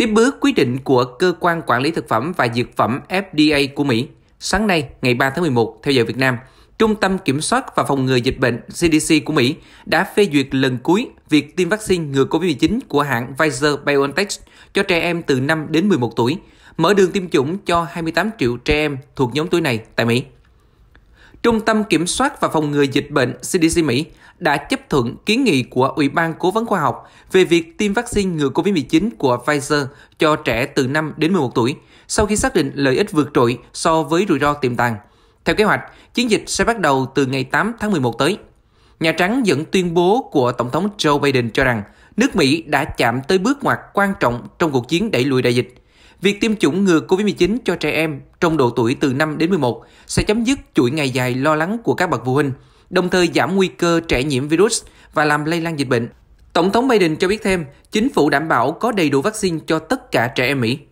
Tiếp bước quyết định của Cơ quan Quản lý Thực phẩm và Dược phẩm FDA của Mỹ, sáng nay ngày 3 tháng 11 theo giờ Việt Nam, Trung tâm Kiểm soát và Phòng ngừa Dịch bệnh CDC của Mỹ đã phê duyệt lần cuối việc tiêm vaccine ngừa COVID-19 của hãng Pfizer BioNTech cho trẻ em từ 5 đến 11 tuổi, mở đường tiêm chủng cho 28 triệu trẻ em thuộc nhóm tuổi này tại Mỹ. Trung tâm Kiểm soát và Phòng ngừa Dịch bệnh CDC Mỹ đã chấp thuận kiến nghị của Ủy ban Cố vấn Khoa học về việc tiêm vaccine ngừa COVID-19 của Pfizer cho trẻ từ 5 đến 11 tuổi, sau khi xác định lợi ích vượt trội so với rủi ro tiềm tàng. Theo kế hoạch, chiến dịch sẽ bắt đầu từ ngày 8 tháng 11 tới. Nhà Trắng dẫn tuyên bố của Tổng thống Joe Biden cho rằng nước Mỹ đã chạm tới bước ngoặt quan trọng trong cuộc chiến đẩy lùi đại dịch – Việc tiêm chủng ngừa COVID-19 cho trẻ em trong độ tuổi từ 5 đến 11 sẽ chấm dứt chuỗi ngày dài lo lắng của các bậc phụ huynh, đồng thời giảm nguy cơ trẻ nhiễm virus và làm lây lan dịch bệnh. Tổng thống Biden cho biết thêm, chính phủ đảm bảo có đầy đủ vaccine cho tất cả trẻ em Mỹ.